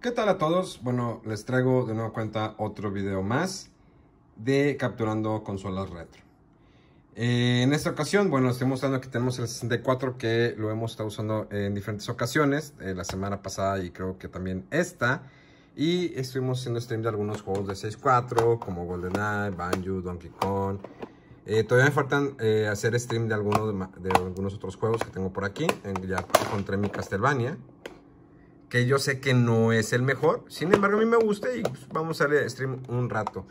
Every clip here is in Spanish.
¿Qué tal a todos? Bueno, les traigo de nueva cuenta otro video más de capturando consolas retro. Eh, en esta ocasión, bueno, estoy mostrando que tenemos el 64 que lo hemos estado usando en diferentes ocasiones, eh, la semana pasada y creo que también esta. Y estuvimos haciendo stream de algunos juegos de 64 como GoldenEye, Banjo, Donkey Kong. Eh, todavía me faltan hacer stream de algunos, de, algunos otros juegos que tengo por aquí. ya encontré mi Castlevania que yo sé que no es el mejor. Sin embargo, a mí me gusta y pues, vamos a darle stream un rato.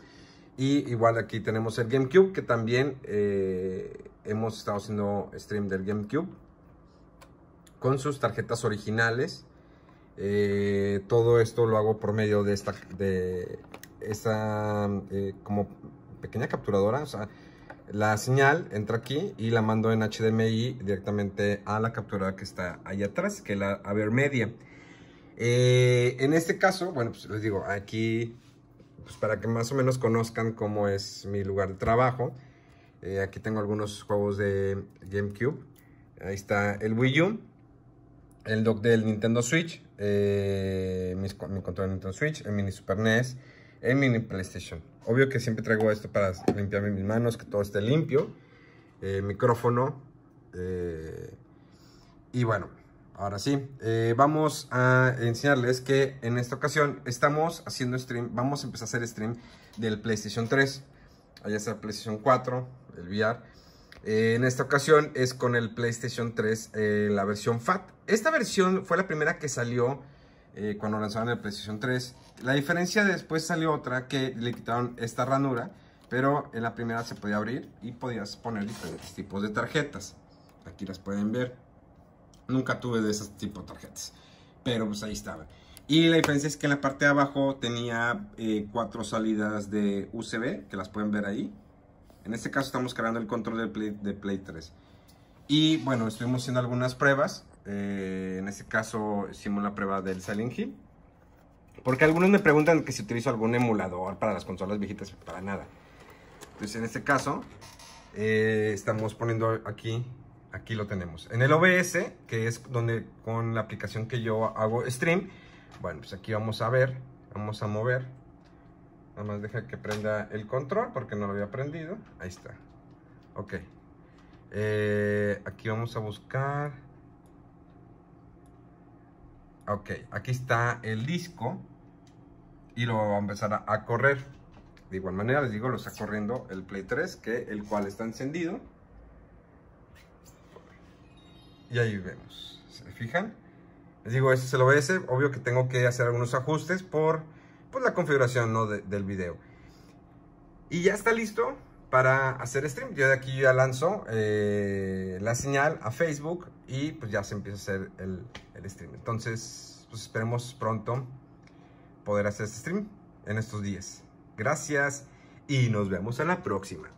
Y igual aquí tenemos el GameCube, que también eh, hemos estado haciendo stream del GameCube. Con sus tarjetas originales. Eh, todo esto lo hago por medio de esta, de eh, como pequeña capturadora. O sea, la señal entra aquí y la mando en HDMI directamente a la capturadora que está ahí atrás, que es la Avermedia. Eh, en este caso, bueno, pues les digo, aquí, pues para que más o menos conozcan cómo es mi lugar de trabajo, eh, aquí tengo algunos juegos de GameCube. Ahí está el Wii U, el dock del Nintendo Switch, eh, mi, control de Nintendo Switch, el mini Super NES, el mini PlayStation. Obvio que siempre traigo esto para limpiarme mis manos, que todo esté limpio. Eh, micrófono. y bueno, ahora sí, eh, vamos a enseñarles que en esta ocasión estamos haciendo stream, vamos a empezar a hacer stream del PlayStation 3, allá el PlayStation 4, el VR. Eh, en esta ocasión es con el PlayStation 3, eh, la versión FAT. Esta versión fue la primera que salió cuando lanzaron el PlayStation 3. La diferencia después salió otra que le quitaron esta ranura, pero en la primera se podía abrir y podías poner diferentes tipos de tarjetas. Aquí las pueden ver nunca tuve de esos tipo de tarjetas. Pero pues ahí estaba Y la diferencia es que en la parte de abajo tenía eh, cuatro salidas de USB, que las pueden ver ahí. En este caso estamos cargando el control de Play, de Play 3. Y bueno, estuvimos haciendo algunas pruebas. Eh, en este caso hicimos la prueba del Silent Hill. Porque algunos me preguntan que si utilizo algún emulador para las consolas viejitas, para nada. Entonces en este caso eh, estamos poniendo aquí Aquí lo tenemos. En el OBS, que es donde con la aplicación que yo hago stream. Bueno, pues aquí vamos a ver. Vamos a mover. Nada más deja que prenda el control porque no lo había prendido. Ahí está. Ok. Eh, aquí vamos a buscar. Ok, aquí está el disco. Y lo va a empezar a correr. De igual manera les digo, lo está corriendo el Play 3, que el cual está encendido y ahí vemos. ¿Se fijan? Les digo, se es el OBS. Obvio que tengo que hacer algunos ajustes por, pues, la configuración ¿no? del video. Y ya está listo para hacer stream. Yo de aquí ya lanzo eh, la señal a Facebook y pues ya se empieza a hacer el, stream. Entonces, pues, esperemos pronto poder hacer este stream en estos días. Gracias y nos vemos en la próxima.